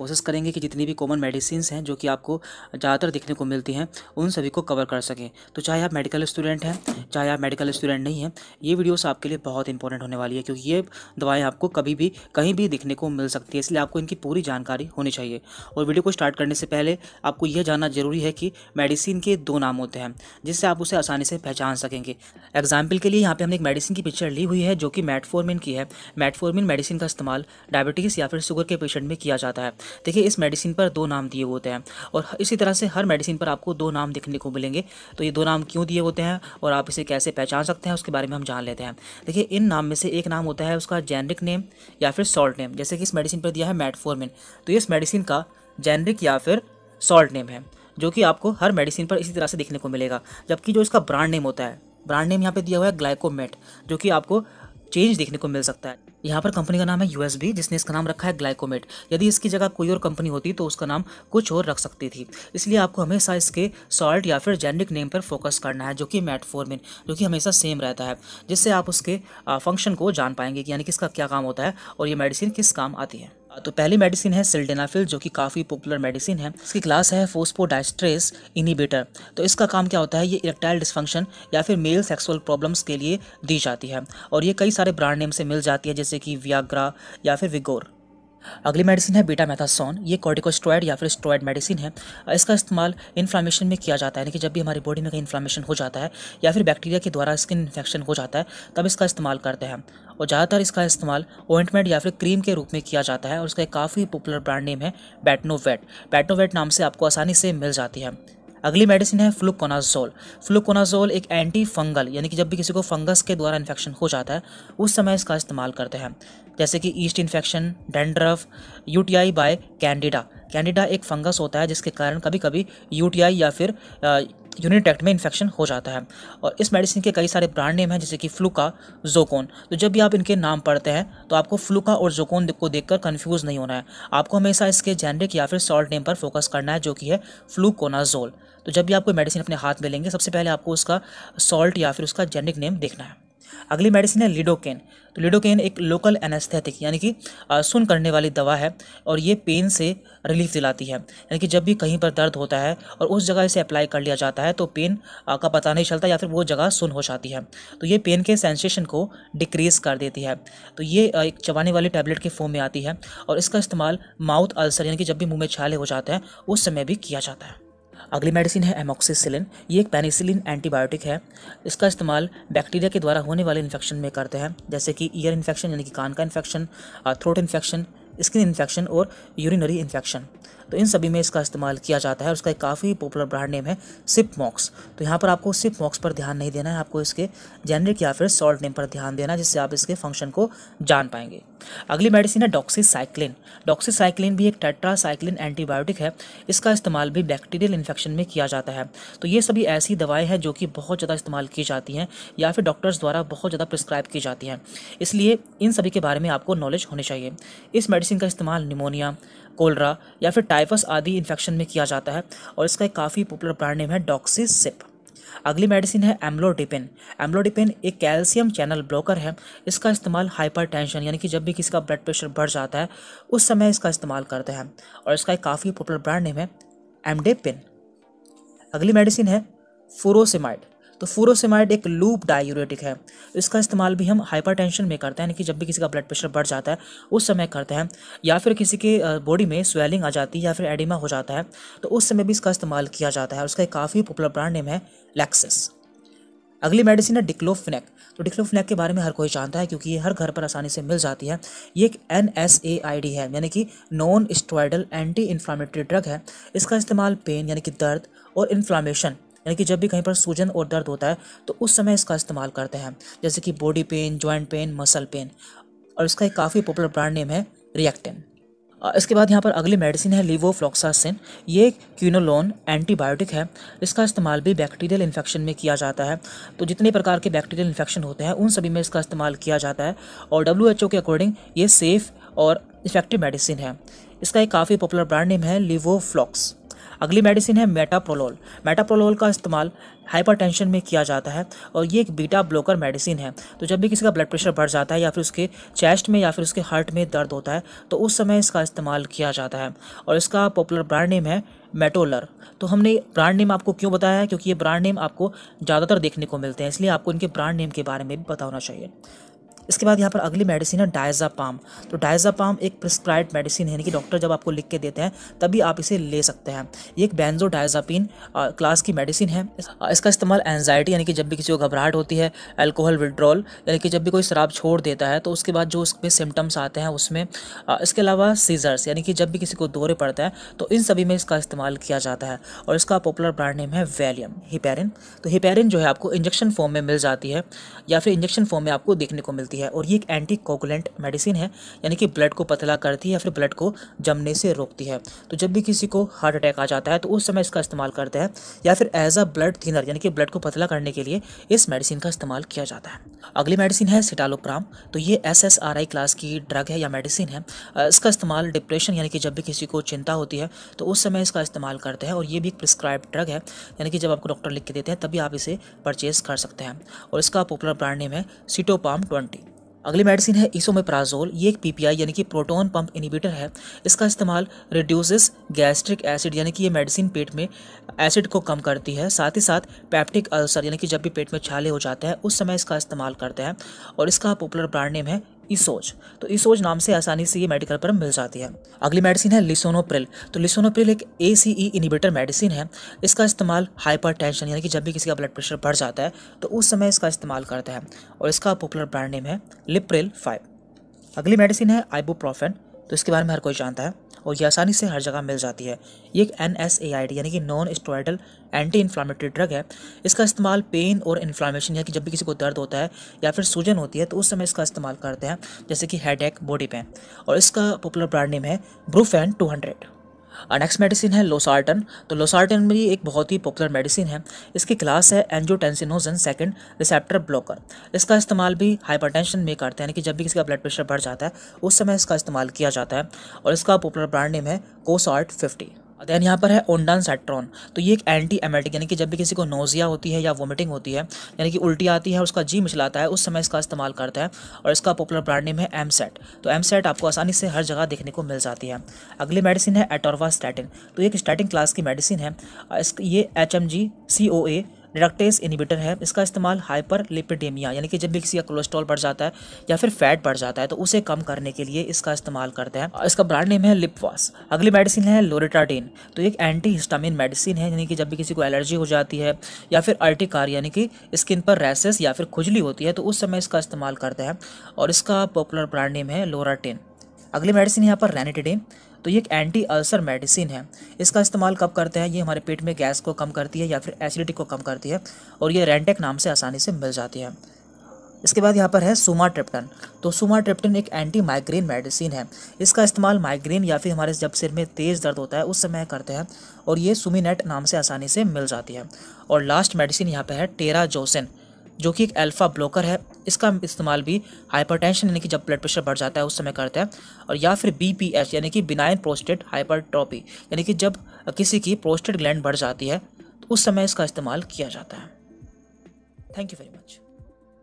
कोशिश करेंगे कि जितनी भी कॉमन मेडिसिन हैं जो कि आपको ज़्यादातर देखने को मिलती हैं उन सभी को कवर कर सकें तो चाहे आप मेडिकल स्टूडेंट हैं चाहे आप मेडिकल स्टूडेंट नहीं हैं ये वीडियोस आपके लिए बहुत इंपॉर्टेंट होने वाली है क्योंकि ये दवाएं आपको कभी भी कहीं भी देखने को मिल सकती है इसलिए आपको इनकी पूरी जानकारी होनी चाहिए और वीडियो को स्टार्ट करने से पहले आपको यह जानना ज़रूरी है कि मेडिसिन के दो नाम होते हैं जिससे आप उसे आसानी से पहचान सकेंगे एग्जाम्पल के लिए यहाँ पर हमने एक मेडिसिन की पिक्चर ली हुई है जो कि मेटफोर्मिन की है मेटफोर्मिन मेडिसिन का इस्तेमाल डायबिटीज़ या फिर शुगर के पेशेंट में किया जाता है देखिए इस मेडिसिन पर दो नाम दिए होते हैं और इसी तरह से हर मेडिसिन पर आपको दो नाम देखने को मिलेंगे तो ये दो नाम क्यों दिए होते हैं और आप इसे कैसे पहचान सकते हैं उसके बारे में हम जान लेते हैं देखिए इन नाम में से एक नाम होता है उसका जेनरिक नेम या फिर सॉल्ट नेम जैसे कि इस मेडिसिन पर दिया है मेटफोरमिन तो इस मेडिसिन का जेनरिक या फिर सॉल्ट नेम है जो कि आपको हर मेडिसिन पर इसी तरह से देखने को मिलेगा जबकि जो इसका ब्रांड नेम होता है ब्रांड नेम यहाँ पे दिया हुआ है ग्लाइकोमेट जो कि आपको चेंज देखने को मिल सकता है यहाँ पर कंपनी का नाम है यूएसबी जिसने इसका नाम रखा है ग्लाइकोमेट यदि इसकी जगह कोई और कंपनी होती तो उसका नाम कुछ और रख सकती थी इसलिए आपको हमेशा इसके सॉल्ट या फिर जेनरिक नेम पर फोकस करना है जो कि मेटफोरमिन जो कि हमेशा सेम रहता है जिससे आप उसके फंक्शन को जान पाएंगे कि यानी कि इसका क्या काम होता है और ये मेडिसिन किस काम आती है तो पहली मेडिसिन है सिल्डेनाफिल जो कि काफ़ी पॉपुलर मेडिसिन है इसकी क्लास है फोस्पोडाइस्ट्रेस इनिबेटर तो इसका काम क्या होता है ये इरेक्टाइल डिस्फंक्शन या फिर मेल सेक्सुअल प्रॉब्लम्स के लिए दी जाती है और ये कई सारे ब्रांड नेम से मिल जाती है जैसे कि वियाग्रा या फिर विगोर अगली मेडिसिन है बीटा मेथासोन ये कॉर्टिकोस्टोइड या फिर स्टोइड मेडिसिन है इसका इस्तेमाल इन्फ्लामेशन में किया जाता है यानी कि जब भी हमारी बॉडी में कहीं इन्फ्लामेशन हो जाता है या फिर बैक्टीरिया के द्वारा स्किन इन्फेक्शन हो जाता है तब इसका इस्तेमाल करते हैं और ज़्यादातर इसका इस्तेमाल ओइंटमेंट या फिर क्रीम के रूप में किया जाता है और उसका एक काफ़ी पॉपुलर ब्रांड नेम है बैटनोवेट बैटनोवेट नाम से आपको आसानी से मिल जाती है अगली मेडिसिन है फ्लूकोनाजोल फ्लूकोनाजोल एक एंटी फंगल यानी कि जब भी किसी को फंगस के द्वारा इन्फेक्शन हो जाता है उस समय इसका इस्तेमाल करते हैं जैसे कि yeast infection dandruff UTI by Candida Candida एक फंगस होता है जिसके कारण कभी कभी यूटीआई या फिर यूनिटेक्ट में इन्फेक्शन हो जाता है और इस मेडिसिन के कई सारे ब्रांड नेम हैं जैसे कि फ्लूका जोकोन तो जब भी आप इनके नाम पढ़ते हैं तो आपको फ्लूका और जोकोन को देखकर कन्फ्यूज़ नहीं होना है आपको हमेशा इसके जेनरिक या फिर सॉल्ट नेम पर फोकस करना है जो कि है फ्लूकोनाजोल तो जब भी आपको मेडिसिन अपने हाथ में लेंगे सबसे पहले आपको उसका सॉल्ट या फिर उसका जेनिक नेम देखना है अगली मेडिसिन है लिडोकेन तो लिडोकेन एक लोकल एनेस्थेटिक यानी कि सुन करने वाली दवा है और ये पेन से रिलीफ दिलाती है यानी कि जब भी कहीं पर दर्द होता है और उस जगह इसे अप्लाई कर लिया जाता है तो पेन का पता नहीं चलता या फिर वो जगह सुन हो जाती है तो ये पेन के सेंसेशन को डिक्रीज कर देती है तो ये एक चबाने वाली टैबलेट के फॉर्म में आती है और इसका इस्तेमाल माउथ अल्सर यानी कि जब भी मुँह में छाले हो जाते हैं उस समय भी किया जाता है अगली मेडिसिन है एमोक्सीसिलिन ये एक पेनिसिलिन एंटीबायोटिक है इसका इस्तेमाल बैक्टीरिया के द्वारा होने वाले इन्फेक्शन में करते हैं जैसे कि ईयर इन्फेक्शन यानी कि कान का infection throat infection skin infection और यूरिनरी इन्फेक्शन तो इन सभी में इसका इस्तेमाल किया जाता है उसका एक काफ़ी पॉपुलर ब्रांड नेम है सिप मॉक्स तो यहाँ पर आपको सिप मॉक्स पर ध्यान नहीं देना है आपको इसके जेनरिक या फिर सॉल्ट नेम पर ध्यान देना है जिससे आप इसके फंक्शन को जान पाएंगे अगली मेडिसिन है डॉक्सीसाइक्लिन डॉक्सीसाइक्लिन भी एक टेट्रासाइक्लिन एंटीबायोटिक है इसका इस्तेमाल भी बैक्टीरियल इन्फेक्शन में किया जाता है तो ये सभी ऐसी दवाएँ हैं जो कि बहुत ज़्यादा इस्तेमाल की जाती हैं या फिर डॉक्टर्स द्वारा बहुत ज़्यादा प्रिस्क्राइब की जाती हैं इसलिए इन सभी के बारे में आपको नॉलेज होनी चाहिए इस मेडिसिन मेडिसिन का इस्तेमाल निमोनिया कोलरा या फिर टाइफस आदि इन्फेक्शन में किया जाता है और इसका एक काफ़ी पॉपुलर ब्रांड नेम है सिप अगली मेडिसिन है एम्लोडिपिन एम्लोडिपिन एक कैल्शियम चैनल ब्लॉकर है इसका इस्तेमाल हाइपरटेंशन यानी कि जब भी किसी का ब्लड प्रेशर बढ़ जाता है उस समय इसका इस्तेमाल करते हैं और इसका एक काफ़ी पॉपुलर ब्रांड नेम है एमडेपिन अगली मेडिसिन है फुरोसिमाइड तो फूरोसेमाइड एक लूप डायूरेटिक है इसका इस्तेमाल भी हम हाइपरटेंशन में करते हैं यानी कि जब भी किसी का ब्लड प्रेशर बढ़ जाता है उस समय करते हैं या फिर किसी के बॉडी में स्वेलिंग आ जाती है या फिर एडिमा हो जाता है तो उस समय भी इसका इस्तेमाल किया जाता है उसका एक काफ़ी पॉपुलर ब्रांड नेम है लैक्सिस अगली मेडिसिन है डिक्लोफिनेक तो डिक्लोफिनेक के बारे में हर कोई जानता है क्योंकि ये हर घर पर आसानी से मिल जाती है ये एक N S A I D है यानी कि non steroidal anti inflammatory drug है इसका इस्तेमाल पेन यानी कि दर्द और इन्फ्लामेशन यानी कि जब भी कहीं पर सूजन और दर्द होता है तो उस समय इसका इस्तेमाल करते हैं जैसे कि body pain joint pain muscle pain और इसका एक काफ़ी पॉपुलर ब्रांड नेम है रिएक्टिन इसके बाद यहाँ पर अगली मेडिसिन है लीवोफ्लॉक्सासिन ये क्यूनोलोन एंटीबायोटिक है इसका इस्तेमाल भी बैक्टीरियल इन्फेक्शन में किया जाता है तो जितने प्रकार के बैक्टीरियल इन्फेक्शन होते हैं उन सभी में इसका इस्तेमाल किया जाता है और डब्ल्यू के अकॉर्डिंग ये सेफ़ और इफेक्टिव मेडिसिन है इसका एक काफ़ी पॉपुलर ब्रांड नेम है लिवोफ्लॉक्स अगली मेडिसिन है मेटाप्रोलोल मेटाप्रोलोल का इस्तेमाल हाइपरटेंशन में किया जाता है और ये एक बीटा ब्लॉकर मेडिसिन है तो जब भी किसी का ब्लड प्रेशर बढ़ जाता है या फिर उसके चेस्ट में या फिर उसके हार्ट में दर्द होता है तो उस समय इसका इस्तेमाल किया जाता है और इसका पॉपुलर ब्रांड नेम है मेटोलर तो हमने ब्रांड नेम आपको क्यों बताया है क्योंकि ये ब्रांड नेम आपको ज़्यादातर देखने को मिलते हैं इसलिए आपको इनके ब्रांड नेम के बारे में भी बताना चाहिए इसके बाद यहाँ पर अगली मेडिसिन है डायजापाम तो डायजापाम एक प्रिस्क्राइब मेडिसिन है यानी कि डॉक्टर जब आपको लिख के देते हैं तभी आप इसे ले सकते हैं ये एक बैनजो डायजापिन क्लास की मेडिसिन है इसका इस्तेमाल एनजाइटी यानी कि जब भी किसी को घबराहट होती है एल्कोहल विड्रॉल यानी कि जब भी कोई शराब छोड़ देता है तो उसके बाद जो उसमें सिम्टम्स आते हैं उसमें इसके अलावा सीजर्स यानी कि जब भी किसी को दौरे पड़ते हैं तो इन सभी में इसका इस्तेमाल किया जाता है और इसका पॉपुलर ब्रांड नेम है वैलियम हिपेरिन तो हिपेरिन जो है आपको इंजेक्शन फॉर्म में मिल जाती है या फिर इंजेक्शन फॉर्म में आपको देखने को मिलती है है और ये एक एंटी कोगुलेंट मेडिसिन है यानी कि ब्लड को पतला करती है या फिर ब्लड को जमने से रोकती है तो जब भी किसी को हार्ट अटैक आ जाता है तो उस समय इसका इस्तेमाल करते हैं या फिर एज अ ब्लड थिनर यानी कि ब्लड को पतला करने के लिए इस मेडिसिन का इस्तेमाल किया जाता है अगली मेडिसिन है सिटालोप्राम तो ये S S R I class की ड्रग है या मेडिसिन है इसका इस्तेमाल डिप्रेशन यानी कि जब भी किसी को चिंता होती है तो उस समय इसका इस्तेमाल करते हैं और ये भी एक प्रिस्क्राइब ड्रग है यानी कि जब आपको डॉक्टर लिख के देते हैं तभी आप इसे परचेज़ कर सकते हैं और इसका पॉपुलर ब्रांड नेम है सिटोपाम ट्वेंटी अगली मेडिसिन है इसोमेप्राजोल ये एक पीपीआई यानी कि प्रोटोन पंप इनिबिटर है इसका इस्तेमाल रिड्यूसेस गैस्ट्रिक एसिड यानी कि ये मेडिसिन पेट में एसिड को कम करती है साथ ही साथ पैप्टिक अल्सर यानी कि जब भी पेट में छाले हो जाते हैं उस समय इसका इस्तेमाल करते हैं और इसका पॉपुलर ब्रांड नेम है ईसोज तो ईसोज नाम से आसानी से ये मेडिकल पर मिल जाती है अगली मेडिसिन है लिसोनोप्रिल तो लिसोनोप्रिल एक ए सी ई इनिबेटर मेडिसिन है इसका इस्तेमाल हाइपर टेंशन यानी कि जब भी किसी का ब्लड प्रेशर बढ़ जाता है तो उस समय इसका इस्तेमाल करते हैं और इसका पॉपुलर ब्रांड नेम है लिप्रिल फाइव अगली मेडिसिन है आइबोप्रोफेन तो इसके बारे में हर कोई जानता है और ये आसानी से हर जगह मिल जाती है ये एक N S A I D यानी कि non steroidal anti inflammatory drug है इसका इस्तेमाल पेन और इन्फ्लामेशन यानी कि जब भी किसी को दर्द होता है या फिर सूजन होती है तो उस समय इसका इस्तेमाल करते हैं जैसे कि हेड बॉडी पेन और इसका पॉपुलर ब्रांड नेम है Brufen two hundred next medicine है लोसार्टन तो लोसार्टन भी एक बहुत ही पॉपुलर मेडिसिन है इसकी क्लास है एंजोटेंसिनोजन सेकेंड रिसेप्टर ब्लॉकर इसका इस्तेमाल भी हाइपरटेंशन में करते हैं यानी कि जब भी किसी का ब्लड प्रेशर बढ़ जाता है उस समय इसका इस्तेमाल किया जाता है और इसका पॉपुलर ब्रांड नेम है कोसार्ट फिफ्टी दैन यहाँ पर है ओंडान सेट्रॉन तो ये एक एंटी एमेटिक यानी कि जब भी किसी को नोजिया होती है या वोमिटिंग होती है यानी कि उल्टी आती है उसका जी मिचलाता है उस समय इसका इस्तेमाल करता है और इसका पॉपुलर ब्रांड नेम है एम सेट तो एम सेट आपको आसानी से हर जगह देखने को मिल जाती है अगली मेडिसिन है एटोरवा स्टैटिन तो एक स्टैटिन क्लास की मेडिसिन है इस ये H M G C O A reductase inhibitor है इसका इस्तेमाल हाइपर लिपिडेमिया यानी कि जब भी किसी का कोलेस्ट्रॉल बढ़ जाता है या फिर फैट बढ़ जाता है तो उसे कम करने के लिए इसका इस्तेमाल करते हैं इसका ब्रांड नेम है लिपवास अगली मेडिसिन है लोरिटाडिन तो एक एंटी हिस्टामिन मेडिसिन है यानी कि जब भी किसी को एलर्जी हो जाती है या फिर अल्टीकार यानी कि स्किन पर रैसेस या फिर खुजली होती है तो उस समय इसका इस्तेमाल करते हैं और इसका पॉपुलर ब्रांड नेम है लोराटेन अगली मेडिसिन यहाँ पर रेनिटिडिन तो ये एक एंटी अल्सर मेडिसिन है इसका इस्तेमाल कब करते हैं ये हमारे पेट में गैस को कम करती है या फिर एसिडिटी को कम करती है और ये रेंटेक नाम से आसानी से मिल जाती है इसके बाद यहाँ पर है सुमा ट्रिप्टन तो सुमा ट्रिप्टन एक एंटी माइग्रेन मेडिसिन है इसका इस्तेमाल माइग्रेन या फिर हमारे जब सिर में तेज़ दर्द होता है उस समय करते हैं और ये सुमिनेट नाम से आसानी से मिल जाती है और लास्ट मेडिसिन यहाँ पर है टेरा जोसिन जो कि एक अल्फ़ा ब्लॉकर है इसका इस्तेमाल भी हाइपरटेंशन यानी कि जब ब्लड प्रेशर बढ़ जाता है उस समय करते हैं और या फिर बी यानी कि बिनाइन प्रोस्टेट हाइपरट्रॉपी यानी कि जब किसी की प्रोस्टेट ग्लैंड बढ़ जाती है तो उस समय इसका इस्तेमाल किया जाता है थैंक यू वेरी मच